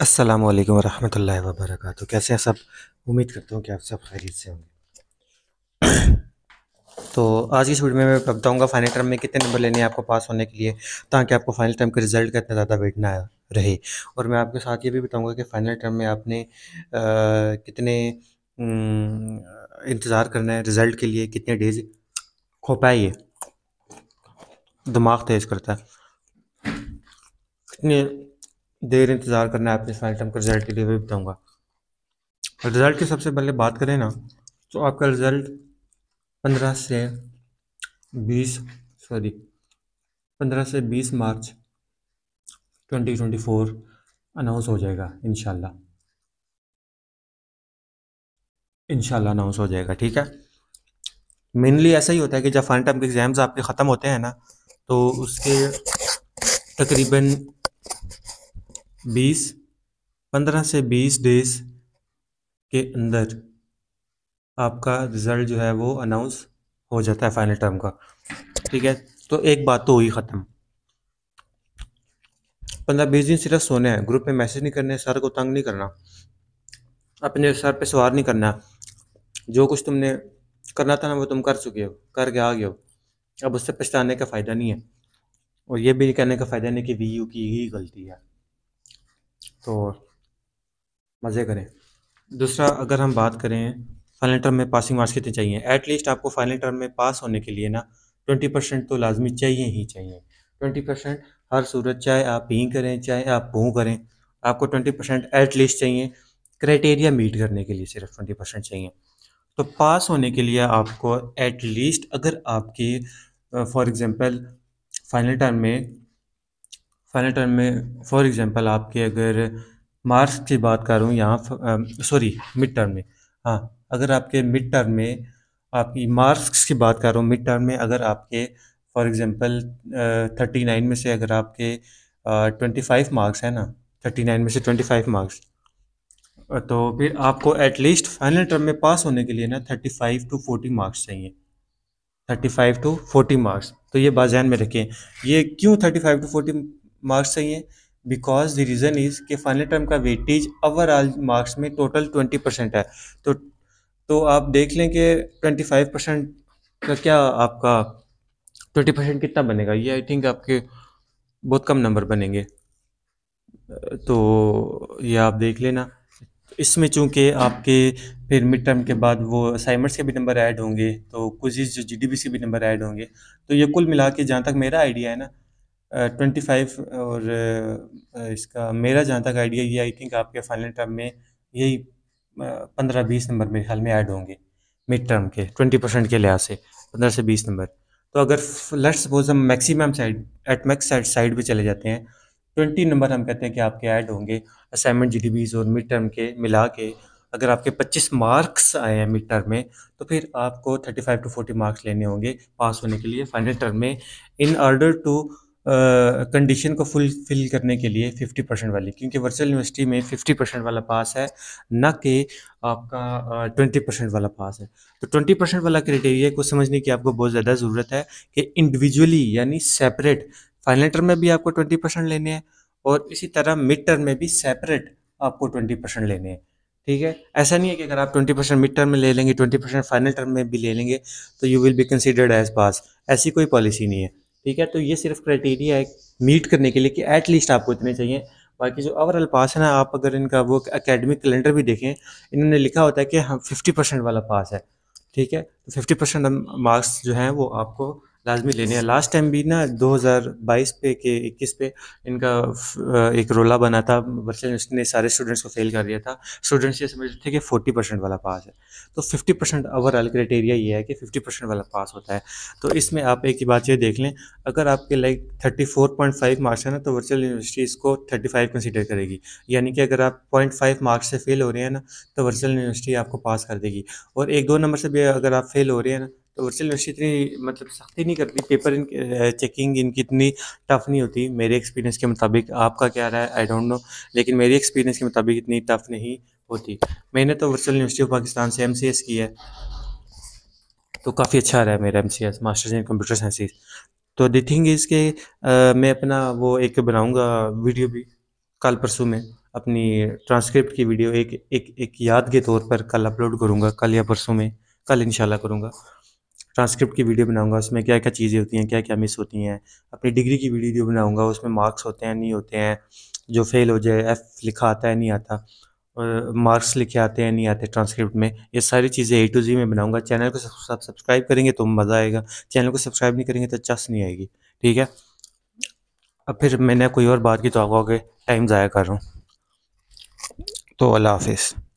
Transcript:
अस्सलाम वालेकुम रहमतुल्लाहि व बरकातहू कैसे हैं सब उम्मीद करता हूँ कि आप सब खैरियत से होंगे तो आज की इस वीडियो में मैं बताऊँगा फाइनल टर्म में कितने नंबर लेने हैं आपको पास होने के लिए ताकि आपको फाइनल टर्म के रिज़ल्ट का इतना ज़्यादा वेट ना रहे और मैं आपके साथ ये भी बताऊँगा कि फ़ाइनल टर्म में आपने आ, कितने इंतज़ार करना है रिज़ल्ट के लिए कितने डेज हो पाए दिमाग तेज़ करता है कितने देर इंतज़ार करना है आपने फाइल टर्म के रिज़ल्ट के लिए भी बताऊँगा रिज़ल्ट की सबसे पहले बात करें ना तो आपका रिज़ल्ट पंद्रह से बीस सॉरी पंद्रह से बीस मार्च ट्वेंटी ट्वेंटी फोर अनाउंस हो जाएगा इनशाला इनशाला अनाउंस हो जाएगा ठीक है मेनली ऐसा ही होता है कि जब फाइनल टर्म के एग्ज़ाम्स आपके ख़त्म होते हैं ना तो उसके तकरीबन बीस पंद्रह से बीस डेज के अंदर आपका रिज़ल्ट जो है वो अनाउंस हो जाता है फाइनल टर्म का ठीक है तो एक बात तो हुई ख़त्म पंद्रह बीस दिन सिर्फ सोने हैं ग्रुप में मैसेज नहीं करने सर को तंग नहीं करना अपने सर पे सवार नहीं करना जो कुछ तुमने करना था ना वो तुम कर चुके हो करके आ गए हो अब उससे पछताने का फ़ायदा नहीं है और ये भी कहने का फ़ायदा नहीं कि वी यू की ही गलती है तो मज़े करें दूसरा अगर हम बात करें फाइनल टर्म में पासिंग मार्क्स कितने चाहिए एटलीस्ट आपको फाइनल टर्म में पास होने के लिए ना ट्वेंटी परसेंट तो लाजमी चाहिए ही चाहिए ट्वेंटी परसेंट हर सूरत चाहे आप ही करें चाहे आप भू करें आपको ट्वेंटी परसेंट एटलीस्ट चाहिए क्राइटेरिया मीट करने के लिए सिर्फ ट्वेंटी परसेंट चाहिए तो पास होने के लिए आपको एटलीस्ट अगर आपकी फॉर एग्ज़ाम्पल फाइनल टर्म में फाइनल टर्म में फॉर एग्ज़ाम्पल आपके अगर मार्क्स की बात करूँ यहाँ सॉरी मिड टर्म में हाँ अगर आपके मिड टर्म में आपकी मार्क्स की बात करूँ मिड टर्म में अगर आपके फॉर एग्ज़ाम्पल थर्टी नाइन में से अगर आपके ट्वेंटी फाइव मार्क्स हैं ना थर्टी नाइन में से ट्वेंटी फाइव मार्क्स तो फिर आपको एटलीस्ट फाइनल टर्म में पास होने के लिए ना thirty five to forty marks चाहिए thirty five to forty marks तो ये बाजैन में रखें ये क्यों thirty five to forty marks चाहिए बिकॉज द रीज़न इज़ कि फाइनल टर्म का वेटेज ओवरऑल मार्क्स में टोटल ट्वेंटी परसेंट है तो तो आप देख लें कि ट्वेंटी फाइव परसेंट का क्या आपका ट्वेंटी परसेंट कितना बनेगा ये आई थिंक आपके बहुत कम नंबर बनेंगे तो ये आप देख लेना इसमें चूंकि आपके फिर मिड टर्म के बाद वो असाइनमेंट्स के भी नंबर ऐड होंगे तो कुछ जो जी डी के भी नंबर ऐड होंगे तो ये कुल मिला के जहाँ तक मेरा आइडिया है ना ट्वेंटी फाइव और इसका मेरा जहाँ तक आइडिया ये आई थिंक आपके फाइनल टर्म में यही पंद्रह बीस नंबर मेरे ख्याल में ऐड होंगे मिड टर्म के ट्वेंटी परसेंट के लिहाज से पंद्रह से बीस नंबर तो अगर लेट सपोज हम maximum side at max side side पर चले जाते हैं ट्वेंटी नंबर हम कहते हैं कि आपके ऐड होंगे असाइनमेंट जी डी बीज और मिड टर्म के मिला के अगर आपके पच्चीस मार्क्स आए हैं मिड टर्म में तो फिर आपको thirty five to forty marks लेने होंगे पास होने के लिए फाइनल टर्म में इन ऑर्डर टू कंडीशन को फुलफिल करने के लिए 50 परसेंट वाली क्योंकि वर्चुअल यूनिवर्सिटी में 50 परसेंट वाला पास है ना कि आपका ट्वेंटी परसेंट वाला पास है तो ट्वेंटी परसेंट वाला क्राइटेरिया को समझने की आपको बहुत ज़्यादा ज़रूरत है कि इंडिविजुअली यानी सेपरेट फाइनल टर्म में भी आपको ट्वेंटी परसेंट लेने हैं और इसी तरह मिड टर्म में भी सेपरेट आपको ट्वेंटी परसेंट लेने हैं ठीक है ऐसा नहीं है कि अगर आप ट्वेंटी परसेंट मिड टर्म में ले लेंगे ट्वेंटी परसेंट फाइनल टर्म में भी ले लेंगे तो you will be considered as pass ऐसी कोई पॉलिसी नहीं है ठीक है तो ये सिर्फ क्राइटेरिया है मीट करने के लिए कि एटलीस्ट आपको इतने चाहिए बाकी जो ओवरऑल पास है ना आप अगर इनका वो अकेडमिक कैलेंडर भी देखें इन्होंने लिखा होता है कि हम फिफ्टी परसेंट वाला पास है ठीक है तो फिफ्टी परसेंट मार्क्स जो हैं वो आपको लाजमी लेने हैं लास्ट टाइम भी ना 2022 पे के 21 पे इनका एक रोला बना था बच्चे ने सारे स्टूडेंट्स को फेल कर दिया था स्टूडेंट्स ये समझते थे कि 40 परसेंट वाला पास है तो 50 परसेंट ओवरऑल क्राइटेरिया ये है कि 50 परसेंट वाला पास होता है तो इसमें आप एक ही बात ये देख लें अगर आपके लाइक थर्टी मार्क्स है ना तो वर्चुअल यूनिवर्सिटी इसको थर्टी कंसिडर करेगी यानी कि अगर आप पॉइंट मार्क्स से फेल हो रहे हैं ना तो वर्चुअल यूनिवर्सिटी आपको पास कर देगी और एक दो नंबर से भी अगर आप फेल हो रहे हैं ना तो वर्चुअल यूनिवर्सिटी इतनी मतलब सख्ती नहीं करती पेपर इन चेकिंग इनकी इतनी टफ़ नहीं होती मेरे एक्सपीरियंस के मुताबिक आपका क्या रहा है आई डोंट नो लेकिन मेरे एक्सपीरियंस के मुताबिक इतनी टफ़ नहीं होती मैंने तो वर्चुअल यूनिवर्सिटी ऑफ पाकिस्तान से एम की है तो काफ़ी अच्छा रहा है मेरा um masters in computer sciences तो दी थिंग इज़ के मैं अपना वो एक बनाऊँगा वीडियो भी कल परसों में अपनी ट्रांसक्रिप्ट की वीडियो एक एक एक याद के तौर पर कल अपलोड करूँगा कल या परसों में कल इंशाल्लाह करूँगा ट्रांसक्रिप्ट की वीडियो बनाऊंगा उसमें क्या क्या चीज़ें होती हैं क्या क्या मिस होती हैं अपनी डिग्री की वीडियो बनाऊंगा उसमें मार्क्स होते हैं नहीं होते हैं जो फेल हो जाए एफ़ लिखा आता है नहीं आता और मार्क्स लिखे आते हैं नहीं आते ट्रांसक्रिप्ट में ये सारी चीज़ें ए टू जी में बनाऊँगा चैनल को सब्सक्राइब करेंगे तो मज़ा आएगा चैनल को सब्सक्राइब नहीं करेंगे तो चस नहीं आएगी ठीक है अब फिर मैंने कोई और बात की तो आगे टाइम ज़ाया कर रहा हूँ तो अल्लाह हाफिज़